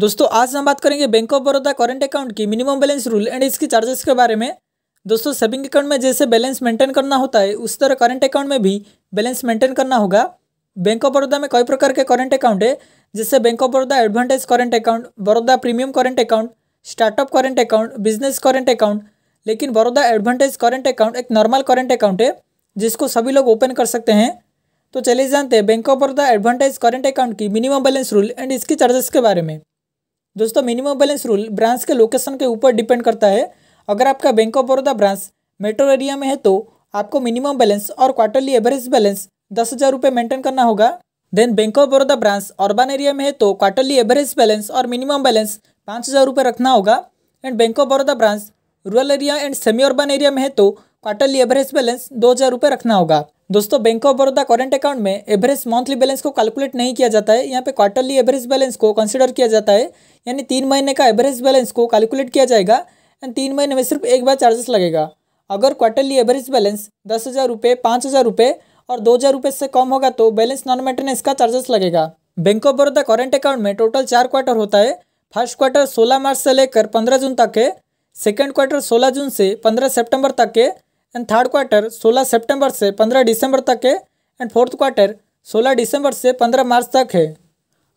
दोस्तों आज हम बात करेंगे bank of Baroda current account की मिनिमम बैलेंस रूल एंड इसके चार्जेस के बारे में दोस्तों सेविंग अकाउंट में जैसे बैलेंस मेंटेन करना होता है उस तरह करंट अकाउंट में भी बैलेंस मेंटेन करना होगा बैंक ऑफ बड़ौदा में कई प्रकार के करंट अकाउंट है जैसे bank of Baroda advantage current account Baroda premium current account startup current account business current account लेकिन बड़ौदा एडवांटेज करंट अकाउंट एक नॉर्मल करंट अकाउंट है जिसको सभी लोग ओपन कर सकते हैं तो चलिए जानते हैं bank of Baroda advantage current account की मिनिमम बैलेंस रूल एंड इसके चार्जेस के बारे में दोस्तों मिनिमम बैलेंस रूल ब्रांच के लोकेशन के ऊपर डिपेंड करता है अगर आपका bank of Baroda branch metro area में है तो आपको मिनिमम बैलेंस और क्वार्टरली एवरेज बैलेंस दस हज़ार रुपये मेंटेन करना होगा then bank of Baroda branch urban area में है तो क्वार्टरली एवरेज बैलेंस और मिनिमम बैलेंस पाँच हज़ार रुपये रखना होगा and bank of Baroda branch rural area and semi urban area में है तो क्वार्टरली एवरेज बैलेंस दो हज़ार रुपये रखना होगा दोस्तों bank of Baroda current account में एवरेज मंथली बैलेंस को कैलकुलेट नहीं किया जाता है यहाँ पे क्वार्टरली एवरेज बैलेंस को कंसिडर किया जाता है यानी तीन महीने का एवरेज बैलेंस को कैलकुलेट किया जाएगा एंड तीन महीने में सिर्फ एक बार चार्जेस लगेगा अगर क्वार्टरली एवरेज बैलेंस दस हज़ार रुपये पाँच हज़ार रुपये और दो हज़ार रुपये से कम होगा तो बैलेंस नॉन मेंटेनेंस का चार्जेस लगेगा bank of Baroda current account में टोटल चार क्वार्टर होता है फर्स्ट क्वार्टर सोलह मार्च से लेकर पंद्रह जून तक है सेकेंड क्वार्टर सोलह जून से पंद्रह सेप्टेम्बर तक है एंड थर्ड क्वार्टर 16 सितंबर से 15 दिसंबर तक है एंड फोर्थ क्वार्टर 16 दिसंबर से 15 मार्च तक है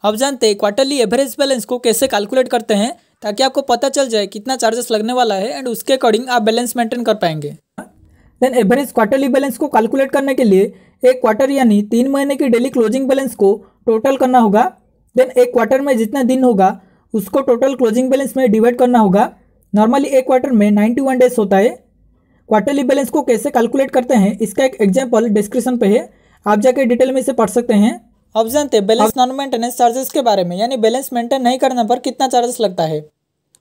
अब जानते हैं क्वार्टरली एवरेज बैलेंस को कैसे कैलकुलेट करते हैं ताकि आपको पता चल जाए कितना चार्जेस लगने वाला है एंड उसके अकॉर्डिंग आप बैलेंस मेंटेन कर पाएंगे देन एवरेज क्वार्टरली बैलेंस को कैलकुलेट करने के लिए एक क्वार्टर यानी तीन महीने की डेली क्लोजिंग बैलेंस को टोटल करना होगा देन एक क्वार्टर में जितना दिन होगा उसको टोटल क्लोजिंग बैलेंस में डिवाइड करना होगा नॉर्मली एक क्वार्टर में नाइन्टी वन डेज होता है क्वार्टरली बैलेंस को कैसे कैलकुलेट करते हैं इसका एक एग्जाम्पल डिस्क्रिप्शन पे है आप जाके डिटेल में इसे पढ़ सकते हैं जानते हैं बैलेंस नॉन मेंटेनेंस चार्जेस के बारे में यानी बैलेंस मेंटेन नहीं करने पर कितना चार्जेस लगता है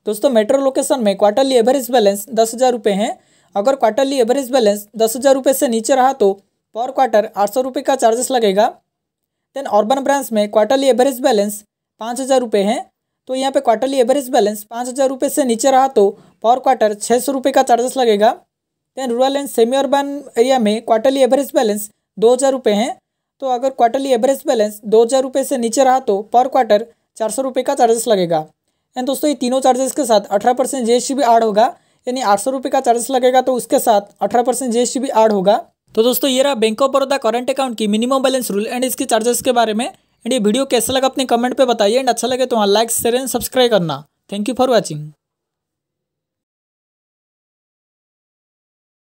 दोस्तों मेट्रो लोकेशन में क्वार्टरली एवरेज बैलेंस दस हज़ार रुपये है अगर क्वार्टरली एवरेज बैलेंस दस हज़ार रुपये से नीचे रहा तो पर क्वार्टर आठ सौ रुपये का चार्जेस लगेगा देन अर्बन ब्रांच में क्वार्टरली एवरेज बैलेंस पाँच हज़ार रुपये है तो यहाँ पे क्वार्टरली एवरेज बैलेंस पाँच हज़ार रुपये से नीचे रहा तो पर क्वार्टर छः सौ रुपये का चार्जेस लगेगा then rural and semi urban area में क्वार्टरली एवरेज बैलेंस दो हज़ार रुपये हैं तो अगर क्वार्टरली एवरेज बैलेंस दो हज़ार रुपये से नीचे रहा तो पर क्वार्टर चार सौ रुपये का चार्जेस लगेगा एंड दोस्तों ये तीनों चार्जेस के साथ अठारह परसेंट जी भी ऐड होगा यानी आठ सौ रुपये का चार्जेस लगेगा तो उसके साथ अठारह परसेंट जी भी ऐड होगा तो दोस्तों ये रहा bank of Baroda current account की मिनिमम बैलेंस रूल एंड इसके चार्जेस के बारे में एंड ये वीडियो कैसा लगा अपने कमेंट पर बताइए एंड अच्छा लगे तो वहाँ लाइक शेयर एंड सब्सक्राइब करना थैंक यू फॉर वॉचिंग